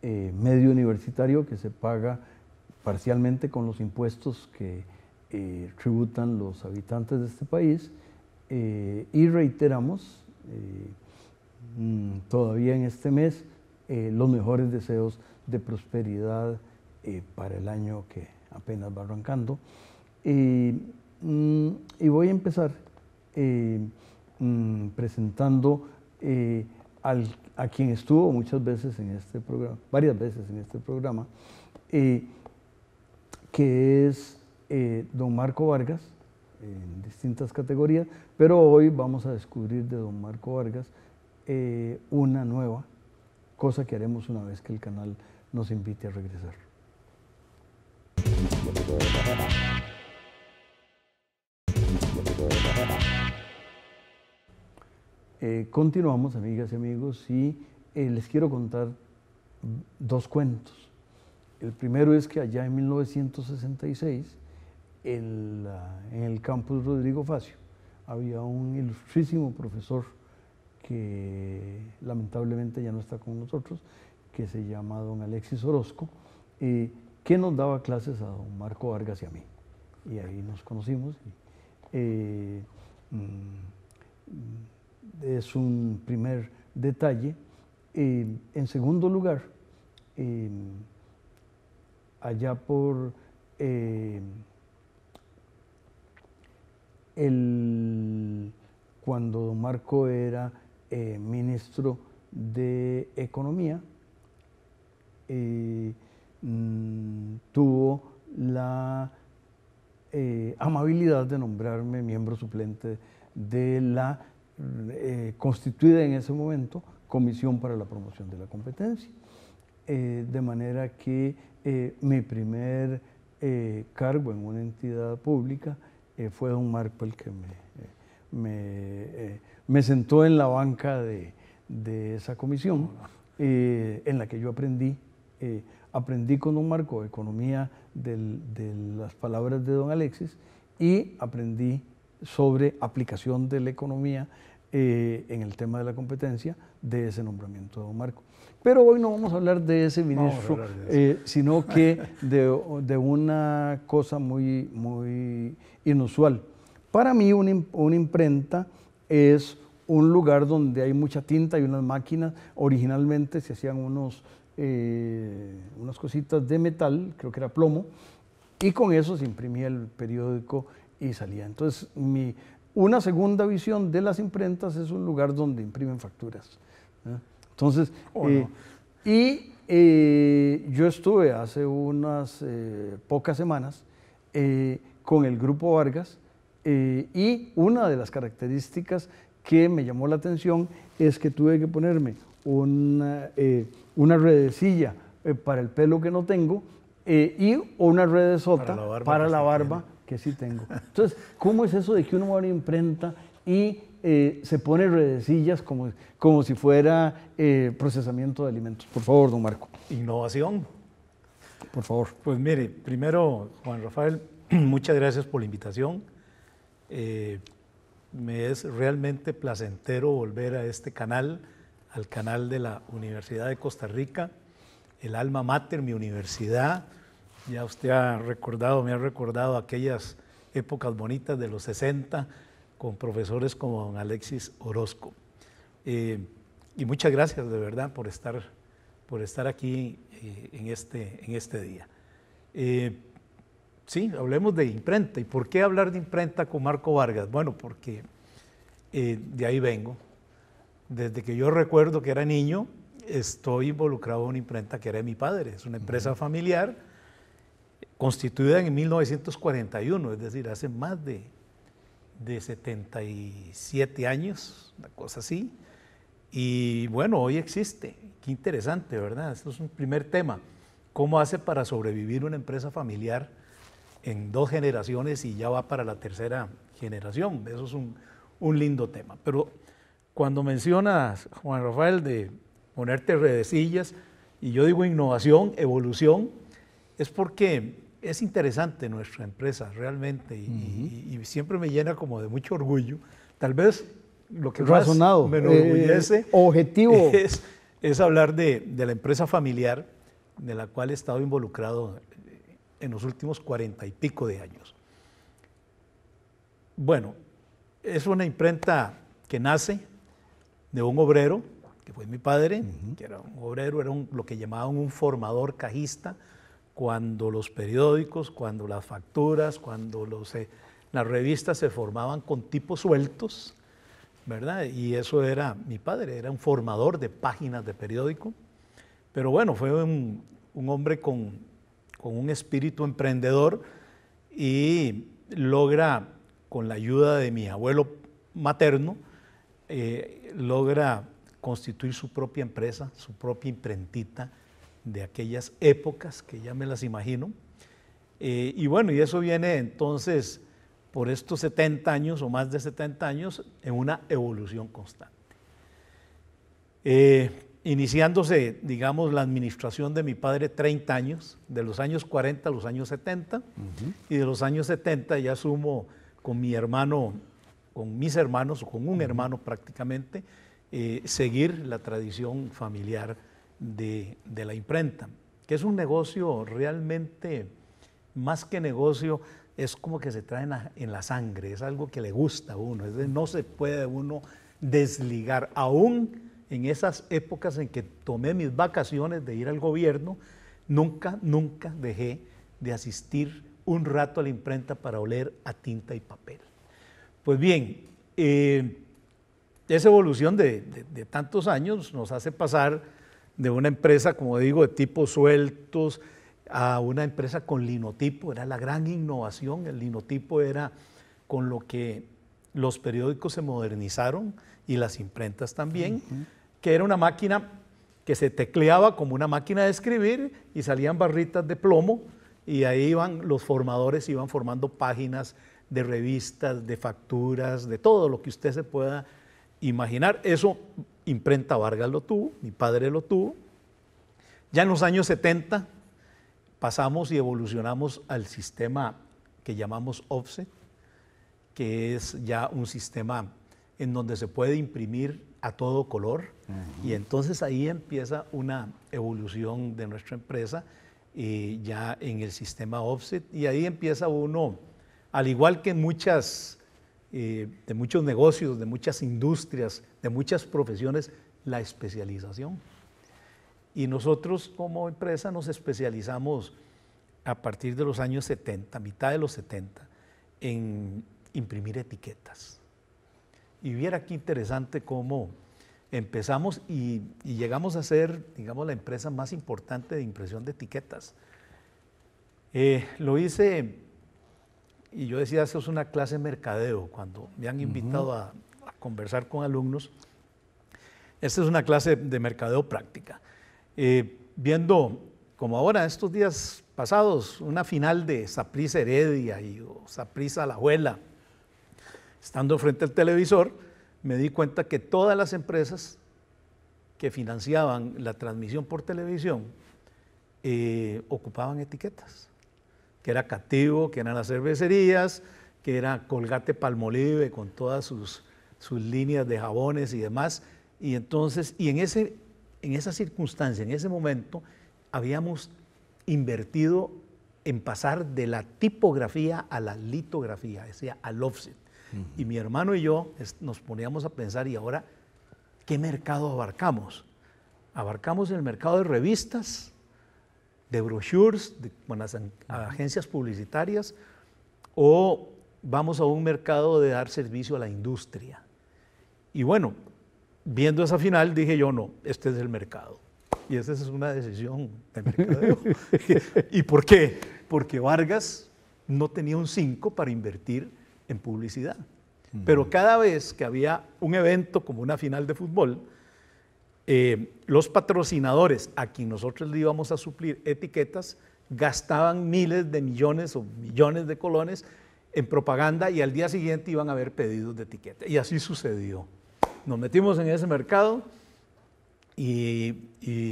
eh, medio universitario que se paga parcialmente con los impuestos que eh, tributan los habitantes de este país eh, y reiteramos mm, todavía en este mes los mejores deseos de prosperidad para el año que apenas va arrancando. y mm, voy a empezar mm, presentando a quien estuvo muchas veces en este programa, varias veces en este programa, eh, que es eh, don Marco Vargas, en distintas categorías, pero hoy vamos a descubrir de don Marco Vargas eh, una nueva, cosa que haremos una vez que el canal nos invite a regresar. Eh, continuamos, amigas y amigos, y eh, les quiero contar dos cuentos. El primero es que allá en 1966, en el campus Rodrigo Facio, había un ilustrísimo profesor que lamentablemente ya no está con nosotros, que se llama don Alexis Orozco, que nos daba clases a don Marco Vargas y a mí. Y ahí nos conocimos. Y, eh, mm, es un primer detalle. en segundo lugar, em, allá por em, el, cuando don Marco era eh, ministro de Economía, eh, mm, tuvo la eh, amabilidad de nombrarme miembro suplente de la eh, constituida en ese momento Comisión para la Promoción de la Competencia. Eh, de manera que eh, mi primer cargo en una entidad pública fue don Marco el que me, me, sentó en la banca de, esa comisión, en la que yo aprendí aprendí con don Marco economía de las palabras de don Alexis y aprendí sobre aplicación de la economía eh, en el tema de la competencia de ese nombramiento de don Marco. Pero hoy no vamos a hablar de ese ministro, eh, sino que de, una cosa muy, muy inusual. Para mí una, imprenta es un lugar donde hay mucha tinta y unas máquinas. Originalmente se hacían unos, eh, unas cositas de metal, creo que era plomo, y con eso se imprimía el periódico y salía. Entonces, mi, una segunda visión de las imprentas es un lugar donde imprimen facturas. Entonces, eh, y eh, yo estuve hace unas eh, pocas semanas con el grupo Vargas y una de las características que me llamó la atención es que tuve que ponerme una, una redecilla para el pelo que no tengo y una redesota para la barba que sí tengo. Entonces, ¿cómo es eso de que uno va a una imprenta y eh, se pone redecillas como, como si fuera eh, procesamiento de alimentos? Por favor, don Marco. Innovación. Por favor. Pues mire, primero, Juan Rafael, muchas gracias por la invitación. Eh, me es realmente placentero volver a este canal, al canal de la Universidad de Costa Rica, el alma mater, mi universidad ya usted ha recordado, me ha recordado aquellas épocas bonitas de los 60 con profesores como don Alexis Orozco. Eh, y muchas gracias de verdad por estar, por estar aquí eh, en, este, en este día. Eh, sí, hablemos de imprenta. ¿Y por qué hablar de imprenta con Marco Vargas? Bueno, porque de ahí vengo. Desde que yo recuerdo que era niño, estoy involucrado en una imprenta que era de mi padre. Es una empresa familiar constituida en 1941, es decir, hace más de, 77 años, una cosa así. Y bueno, hoy existe. Qué interesante, ¿verdad? Esto es un primer tema. ¿Cómo hace para sobrevivir una empresa familiar en dos generaciones y ya va para la tercera generación? Eso es un, un lindo tema. Pero cuando mencionas, Juan Rafael, de ponerte redecillas, y yo digo innovación, evolución, es porque es interesante nuestra empresa realmente y, siempre me llena como de mucho orgullo. Tal vez lo que más me enorgullece eh, objetivo. Es, hablar de, la empresa familiar de la cual he estado involucrado en los últimos cuarenta y pico de años. Bueno, es una imprenta que nace de un obrero, que fue mi padre, que era un obrero, era lo que llamaban un formador cajista, cuando los periódicos, cuando las facturas, cuando eh, las revistas se formaban con tipos sueltos, ¿verdad? Y eso era mi padre, era un formador de páginas de periódico, pero bueno, fue un, hombre con, un espíritu emprendedor y logra, con la ayuda de mi abuelo materno, eh, logra constituir su propia empresa, su propia imprentita, de aquellas épocas que ya me las imagino. Eh, y bueno, y eso viene entonces por estos 70 años o más de 70 años en una evolución constante. Eh, iniciándose, digamos, la administración de mi padre 30 años, de los años 40 a los años 70, y de los años 70 ya sumo con mi hermano, con mis hermanos o con un hermano prácticamente, eh, seguir la tradición familiar de, la imprenta, que es un negocio realmente, más que negocio, es como que se trae en la, sangre, es algo que le gusta a uno, no se puede uno desligar. Aún en esas épocas en que tomé mis vacaciones de ir al gobierno, nunca, nunca dejé de asistir un rato a la imprenta para oler a tinta y papel. Pues bien, eh, esa evolución de tantos años nos hace pasar de una empresa, como digo, de tipos sueltos a una empresa con linotipo. Era la gran innovación. El linotipo era con lo que los periódicos se modernizaron y las imprentas también, que era una máquina que se tecleaba como una máquina de escribir y salían barritas de plomo y ahí iban los formadores, iban formando páginas de revistas, de facturas, de todo lo que usted se pueda imaginar. Eso Imprenta Vargas lo tuvo, mi padre lo tuvo. Ya en los años 70 pasamos y evolucionamos al sistema que llamamos offset, que es ya un sistema en donde se puede imprimir a todo color. Y entonces ahí empieza una evolución de nuestra empresa y eh, ya en el sistema offset. Y ahí empieza uno, al igual que muchas eh, de muchos negocios, de muchas industrias, de muchas profesiones, la especialización. Y nosotros como empresa nos especializamos a partir de los años 70, mitad de los 70, en imprimir etiquetas. Y viera qué interesante cómo empezamos y, llegamos a ser, digamos, la empresa más importante de impresión de etiquetas. Eh, lo hice y yo decía, eso es una clase de mercadeo, cuando me han invitado a, conversar con alumnos. Esta es una clase de mercadeo práctica. Eh, viendo, como ahora, estos días pasados, una final de Saprisa Heredia y Saprisa La Abuela, estando frente al televisor, me di cuenta que todas las empresas que financiaban la transmisión por televisión eh, ocupaban etiquetas que era Cativo, que eran las cervecerías, que era Colgate Palmolive con todas sus, sus líneas de jabones y demás. Y entonces, y en, ese, en esa circunstancia, en ese momento, habíamos invertido en pasar de la tipografía a la litografía, decía al offset. Y mi hermano y yo nos poníamos a pensar, ¿y ahora qué mercado abarcamos? Abarcamos el mercado de revistas, de brochures, de, con agencias publicitarias, o vamos a un mercado de dar servicio a la industria. Y bueno, viendo esa final dije yo, no, este es el mercado. Y esa es una decisión de mercadeo. ¿Y por qué? Porque Vargas no tenía un 5 para invertir en publicidad. Pero mm. cada vez que había un evento como una final de fútbol, eh, los patrocinadores a quien nosotros le íbamos a suplir etiquetas gastaban miles de millones o millones de colones en propaganda y al día siguiente iban a haber pedidos de etiqueta. Y así sucedió. Nos metimos en ese mercado y,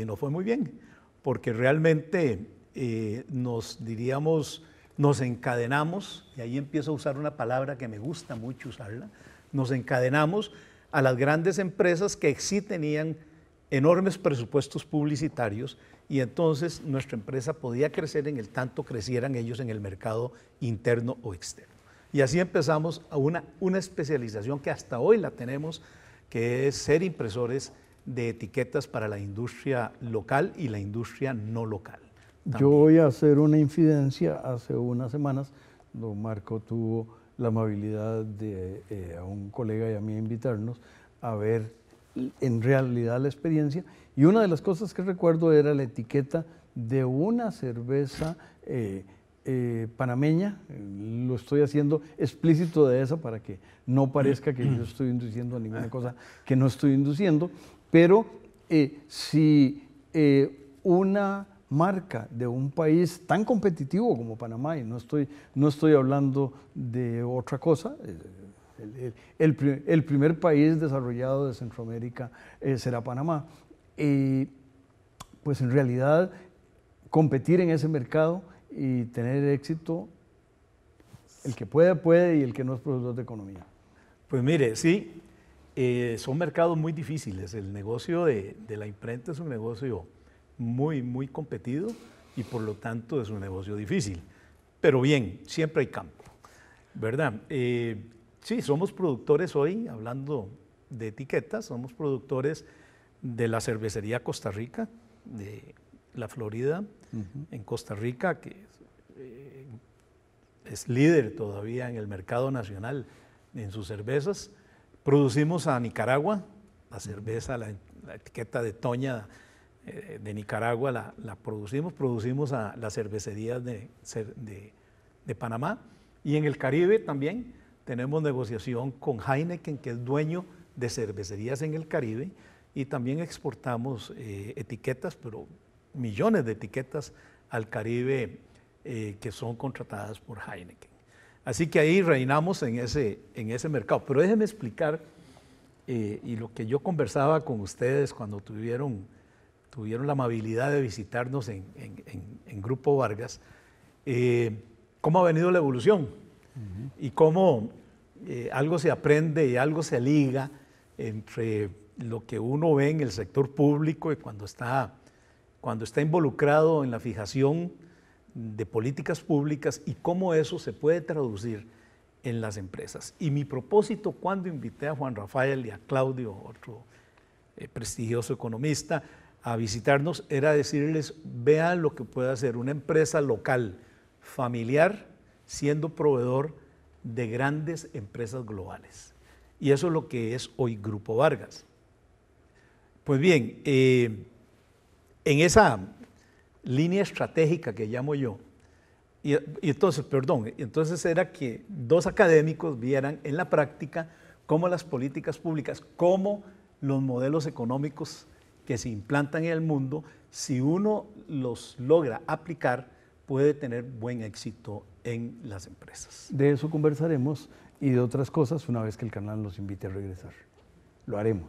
nos fue muy bien, porque realmente eh, nos diríamos, nos encadenamos, y ahí empiezo a usar una palabra que me gusta mucho usarla, nos encadenamos a las grandes empresas que sí tenían enormes presupuestos publicitarios y entonces nuestra empresa podía crecer en el tanto crecieran ellos en el mercado interno o externo. Y así empezamos a una, una especialización que hasta hoy la tenemos, que es ser impresores de etiquetas para la industria local y la industria no local. Yo voy a hacer una infidencia. Hace unas semanas, don Marco tuvo la amabilidad de eh, a un colega y a mí invitarnos a ver en realidad la experiencia. Y una de las cosas que recuerdo era la etiqueta de una cerveza eh, eh, panameña. Lo estoy haciendo explícito de esa para que no parezca que yo estoy induciendo a ninguna cosa que no estoy induciendo. Pero eh, si una marca de un país tan competitivo como Panamá, y no estoy, no estoy hablando de otra cosa, el, primer país desarrollado de Centroamérica eh, será Panamá. Y pues en realidad competir en ese mercado y tener éxito, el que puede, puede y el que no es productor de economía. Pues mire, sí, eh, son mercados muy difíciles. El negocio de, de, la imprenta es un negocio muy, muy competido y por lo tanto es un negocio difícil. Pero bien, siempre hay campo, ¿verdad? Eh, Sí, somos productores hoy, hablando de etiquetas, somos productores de la cervecería Costa Rica, de la Florida, en Costa Rica, que eh, es líder todavía en el mercado nacional en sus cervezas. Producimos a Nicaragua, la cerveza, la, etiqueta de Toña eh, de Nicaragua la, producimos, producimos a las cervecerías de Panamá y en el Caribe también tenemos negociación con Heineken, que es dueño de cervecerías en el Caribe, y también exportamos eh, etiquetas, pero millones de etiquetas al Caribe eh, que son contratadas por Heineken. Así que ahí reinamos en ese, en ese mercado. Pero déjenme explicar, eh, y lo que yo conversaba con ustedes cuando tuvieron, tuvieron la amabilidad de visitarnos en Grupo Vargas, cómo ha venido la evolución y cómo eh, algo se aprende y algo se liga entre lo que uno ve en el sector público y cuando está, cuando está involucrado en la fijación de políticas públicas y cómo eso se puede traducir en las empresas. Y mi propósito cuando invité a Juan Rafael y a Claudio, otro eh, prestigioso economista, a visitarnos era decirles, vean lo que puede hacer una empresa local, familiar, siendo proveedor de grandes empresas globales. Y eso es lo que es hoy Grupo Vargas. Pues bien, eh, en esa línea estratégica que llamo yo, y, y, entonces, perdón, entonces era que dos académicos vieran en la práctica cómo las políticas públicas, cómo los modelos económicos que se implantan en el mundo, si uno los logra aplicar, puede tener buen éxito en las empresas. De eso conversaremos y de otras cosas una vez que el canal nos invite a regresar. Lo haremos.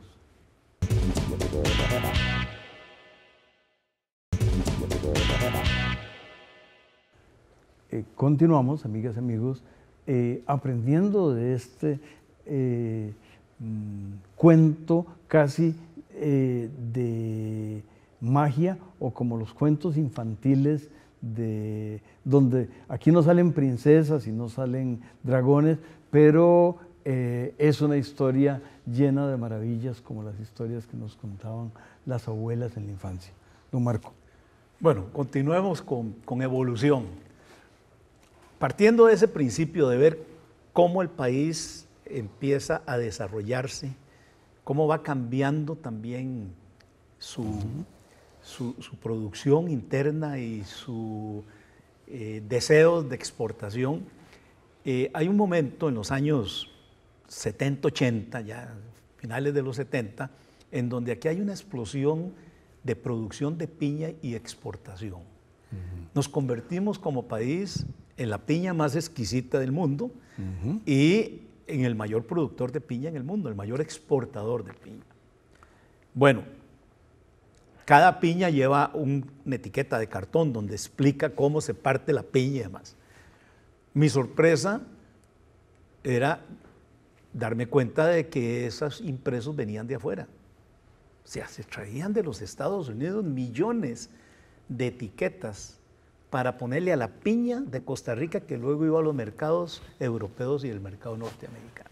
Eh, continuamos, amigas y amigos, eh, aprendiendo de este eh, mm, cuento casi de magia o como los cuentos infantiles de donde aquí no salen princesas y no salen dragones, pero eh, es una historia llena de maravillas como las historias que nos contaban las abuelas en la infancia. Don Marco. Bueno, continuemos con, evolución. Partiendo de ese principio de ver cómo el país empieza a desarrollarse, cómo va cambiando también su, su, producción interna y su eh, deseo de exportación. Eh, hay un momento en los años 70, 80, ya finales de los 70, en donde aquí hay una explosión de producción de piña y exportación. Nos convertimos como país en la piña más exquisita del mundo y en el mayor productor de piña en el mundo, el mayor exportador de piña. Bueno, cada piña lleva una etiqueta de cartón donde explica cómo se parte la piña y demás. Mi sorpresa era darme cuenta de que esos impresos venían de afuera. O sea, se traían de los Estados Unidos millones de etiquetas para ponerle a la piña de Costa Rica que luego iba a los mercados europeos y el mercado norteamericano.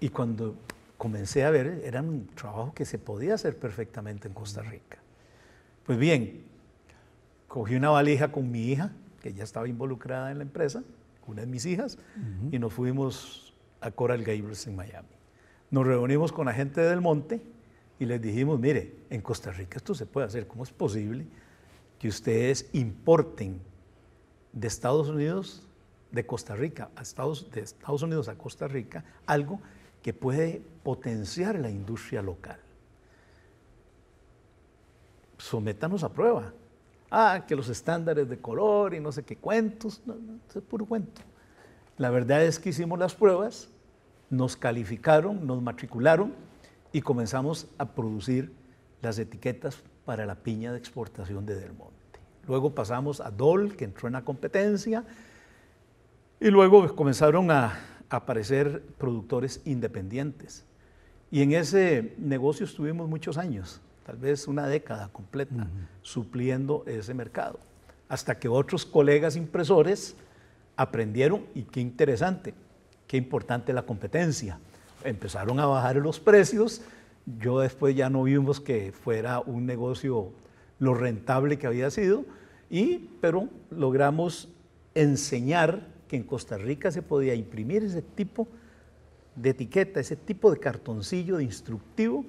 Y cuando comencé a ver, era un trabajo que se podía hacer perfectamente en Costa Rica. Pues bien, cogí una valija con mi hija, que ya estaba involucrada en la empresa, una de mis hijas, y nos fuimos a Coral Gables en Miami. Nos reunimos con la gente del monte y les dijimos, mire, en Costa Rica esto se puede hacer, ¿cómo es posible que ustedes importen de Estados Unidos, de Costa Rica, a Estados, de Estados Unidos a Costa Rica, algo que puede potenciar la industria local. Sométanos a prueba. Ah, que los estándares de color y no sé qué cuentos, no, es puro cuento. La verdad es que hicimos las pruebas, nos calificaron, nos matricularon y comenzamos a producir las etiquetas para la piña de exportación de Del Monte. Luego pasamos a Dol, que entró en la competencia, y luego comenzaron a aparecer productores independientes. Y en ese negocio estuvimos muchos años, tal vez una década completa, supliendo ese mercado, hasta que otros colegas impresores aprendieron, y qué interesante, qué importante la competencia. Empezaron a bajar los precios, yo después ya no vimos que fuera un negocio lo rentable que había sido, y, pero logramos enseñar que en Costa Rica se podía imprimir ese tipo de etiqueta, ese tipo de cartoncillo de instructivo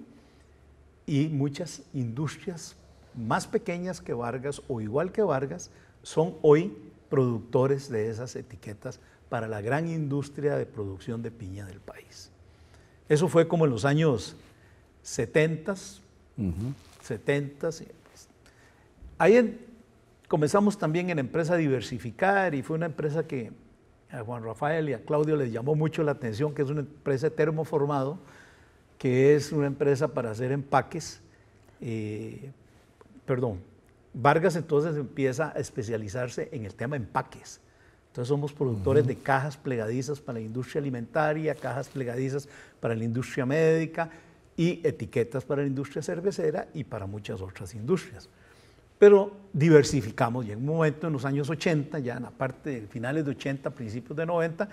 y muchas industrias más pequeñas que Vargas o igual que Vargas son hoy productores de esas etiquetas para la gran industria de producción de piña del país. Eso fue como en los años 70, s 70. Ahí comenzamos también en empresa diversificar y fue una empresa que a Juan Rafael y a Claudio les llamó mucho la atención que es una empresa de termoformado, que es una empresa para hacer empaques. Eh, perdón, Vargas entonces empieza a especializarse en el tema empaques. Entonces somos productores de cajas plegadizas para la industria alimentaria, cajas plegadizas para la industria médica y etiquetas para la industria cervecera y para muchas otras industrias. Pero diversificamos y en un momento en los años 80, ya en la parte de finales de 80, principios de 90,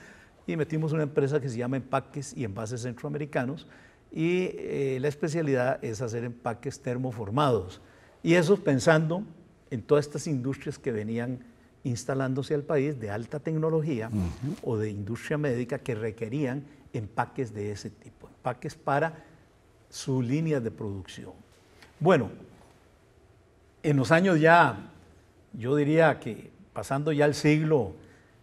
y metimos una empresa que se llama Empaques y Envases Centroamericanos y eh, la especialidad es hacer empaques termoformados. Y eso pensando en todas estas industrias que venían instalándose al país de alta tecnología o de industria médica que requerían empaques de ese tipo, empaques para su línea de producción. Bueno, en los años ya, yo diría que pasando ya al siglo,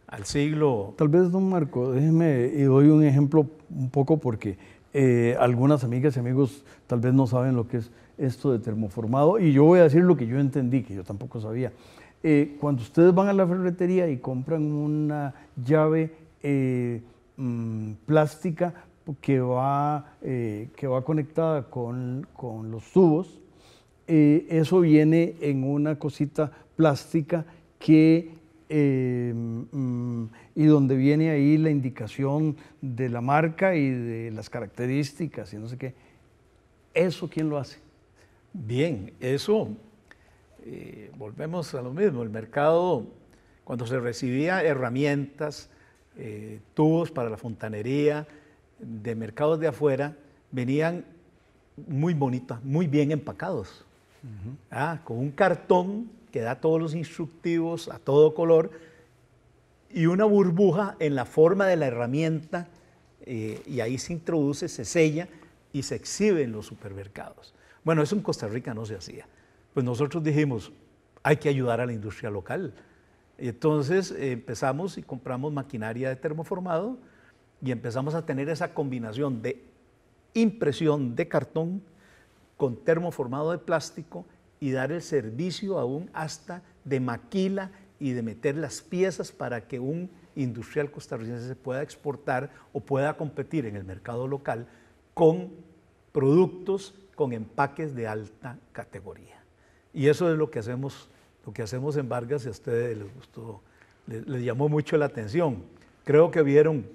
al siglo... Tal vez, don Marco, déjeme y eh, doy un ejemplo un poco porque eh, algunas amigas y amigos tal vez no saben lo que es esto de termoformado y yo voy a decir lo que yo entendí, que yo tampoco sabía. Eh, cuando ustedes van a la ferretería y compran una llave mm, plástica que va, que va conectada con, con los tubos, eh, eso viene en una cosita plástica que eh, mm, y donde viene ahí la indicación de la marca y de las características y no sé qué. ¿Eso quién lo hace? Bien, eso, eh, volvemos a lo mismo, el mercado, cuando se recibía herramientas, tubos para la fontanería, de mercados de afuera, venían muy bonitas, muy bien empacados. Ah, con un cartón que da todos los instructivos a todo color y una burbuja en la forma de la herramienta eh, y ahí se introduce, se sella y se exhibe en los supermercados. Bueno, eso en Costa Rica no se hacía. Pues nosotros dijimos, hay que ayudar a la industria local. Y entonces eh, empezamos y compramos maquinaria de termoformado y empezamos a tener esa combinación de impresión de cartón con termo formado de plástico y dar el servicio aún hasta de maquila y de meter las piezas para que un industrial costarricense se pueda exportar o pueda competir en el mercado local con productos con empaques de alta categoría. Y eso es lo que hacemos, lo que hacemos en Vargas, y a ustedes les gustó, les, llamó mucho la atención. Creo que vieron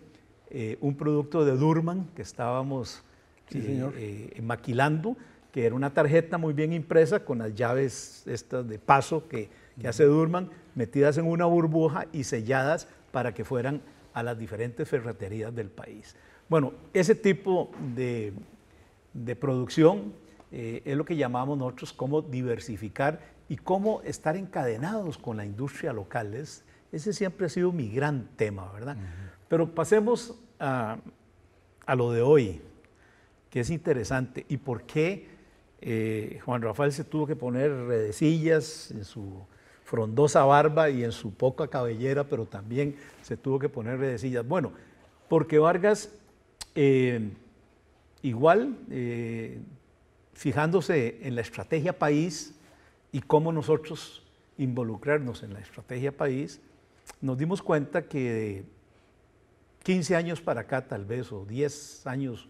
eh, un producto de Durman que estábamos eh, eh, maquilando que era una tarjeta muy bien impresa con las llaves estas de paso que, que hace Durman, metidas en una burbuja y selladas para que fueran a las diferentes ferreterías del país. Bueno, ese tipo de, producción eh, es lo que llamamos nosotros cómo diversificar y cómo estar encadenados con la industria local. ese siempre ha sido mi gran tema, ¿verdad? Pero pasemos a lo de hoy, que es interesante, y por qué eh, Juan Rafael se tuvo que poner redecillas en su frondosa barba y en su poca cabellera, pero también se tuvo que poner redecillas. Bueno, porque Vargas eh, igual, eh, fijándose en la estrategia país y cómo nosotros involucrarnos en la estrategia país, nos dimos cuenta que 15 años para acá tal vez, o 10 años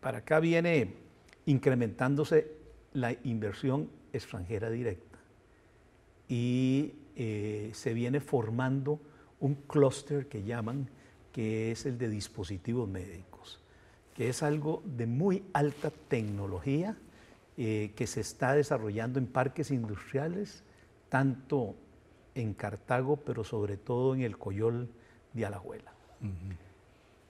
para acá viene incrementándose la inversión extranjera directa y eh, se viene formando un clúster que llaman, que es el de dispositivos médicos, que es algo de muy alta tecnología eh, que se está desarrollando en parques industriales, tanto en Cartago, pero sobre todo en el Coyol de Alajuela.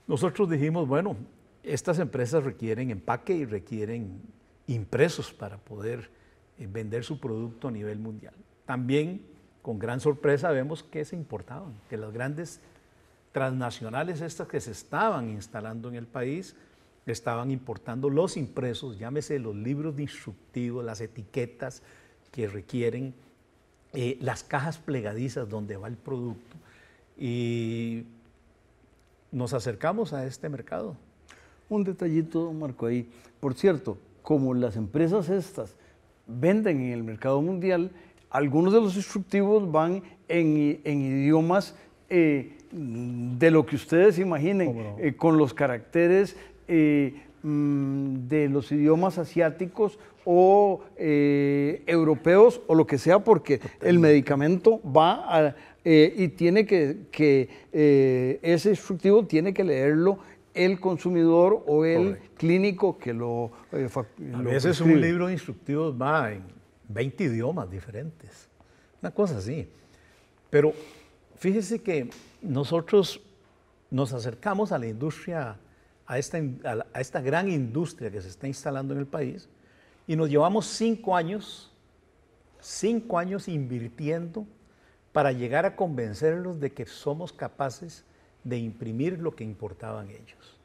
Nosotros dijimos, bueno, estas empresas requieren empaque y requieren impresos para poder eh, vender su producto a nivel mundial. También, con gran sorpresa, vemos que se importaban, que las grandes transnacionales estas que se estaban instalando en el país estaban importando los impresos, llámese los libros instructivos, las etiquetas que requieren, eh, las cajas plegadizas donde va el producto. Y nos acercamos a este mercado un detallito, Marco, ahí. Por cierto, como las empresas estas venden en el mercado mundial, algunos de los instructivos van en, idiomas eh, de lo que ustedes imaginen, eh, con los caracteres eh, mm, de los idiomas asiáticos o europeos o lo que sea, porque el medicamento va y tiene que, que ese instructivo tiene que leerlo el consumidor o el clínico que lo... Eh, a veces un libro instructivo va en 20 idiomas diferentes, una cosa así. Pero fíjese que nosotros nos acercamos a la industria, a esta, a esta gran industria que se está instalando en el país, y nos llevamos cinco años, cinco años invirtiendo para llegar a convencerlos de que somos capaces de imprimir lo que importaban ellos.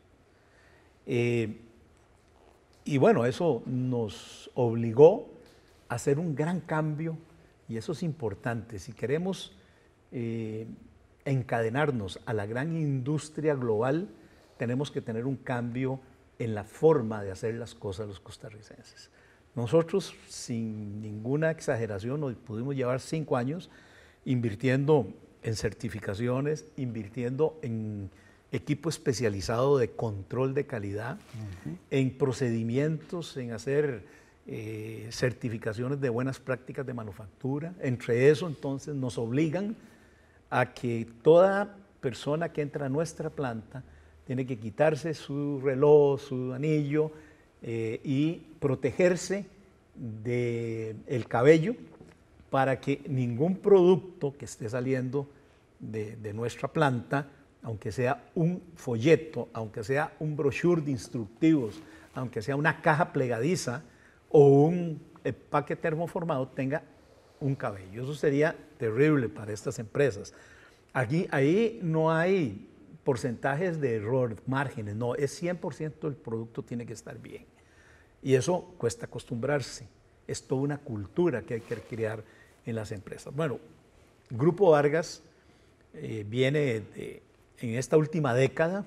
Eh, y bueno, eso nos obligó a hacer un gran cambio y eso es importante. Si queremos eh, encadenarnos a la gran industria global, tenemos que tener un cambio en la forma de hacer las cosas los costarricenses. Nosotros, sin ninguna exageración, nos pudimos llevar cinco años invirtiendo en certificaciones, invirtiendo en equipo especializado de control de calidad, en procedimientos, en hacer eh, certificaciones de buenas prácticas de manufactura. Entre eso, entonces, nos obligan a que toda persona que entra a nuestra planta tiene que quitarse su reloj, su anillo eh, y protegerse del cabello para que ningún producto que esté saliendo de, nuestra planta, aunque sea un folleto, aunque sea un brochure de instructivos, aunque sea una caja plegadiza o un paquete termoformado, tenga un cabello. Eso sería terrible para estas empresas. Aquí, ahí no hay porcentajes de error, márgenes, no, es 100% el producto tiene que estar bien. Y eso cuesta acostumbrarse. Es toda una cultura que hay que crear en las empresas. Bueno, Grupo Vargas eh, viene en esta última década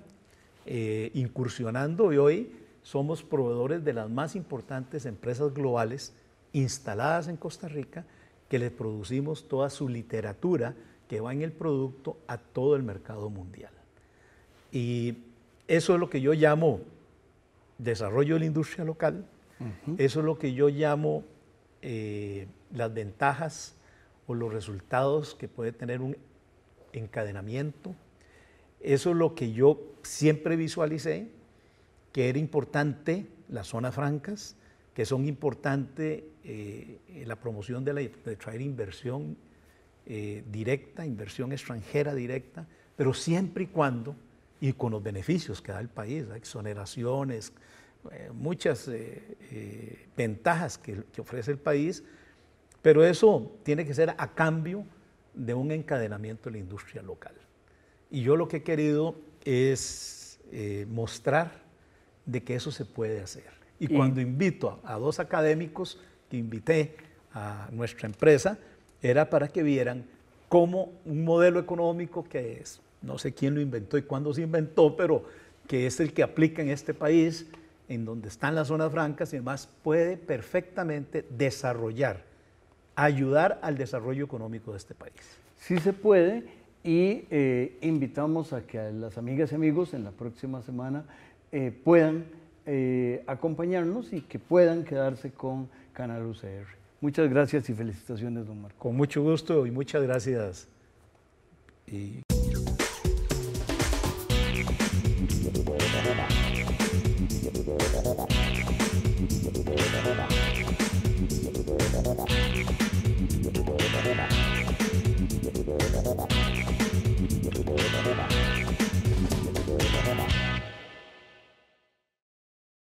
eh, incursionando y hoy somos proveedores de las más importantes empresas globales instaladas en Costa Rica que les producimos toda su literatura que va en el producto a todo el mercado mundial. Y eso es lo que yo llamo desarrollo de la industria local, eso es lo que yo llamo eh, las ventajas o los resultados que puede tener un encadenamiento. Eso es lo que yo siempre visualicé, que era importante las zonas francas, que son importantes eh, la promoción de, la, traer inversión eh, directa, inversión extranjera directa, pero siempre y cuando, y con los beneficios que da el país, exoneraciones, eh, muchas eh, eh, ventajas que, ofrece el país, pero eso tiene que ser a cambio de un encadenamiento de la industria local. Y yo lo que he querido es mostrar de que eso se puede hacer. Y, cuando invito a, a, dos académicos que invité a nuestra empresa, era para que vieran cómo un modelo económico que es, no sé quién lo inventó y cuándo se inventó, pero que es el que aplica en este país, en donde están las zonas francas y demás, puede perfectamente desarrollar, ayudar al desarrollo económico de este país. Sí se puede y eh, invitamos a que las amigas y amigos en la próxima semana eh, puedan eh, acompañarnos y que puedan quedarse con Canal UCR. Muchas gracias y felicitaciones, don Marco. Con mucho gusto y muchas gracias.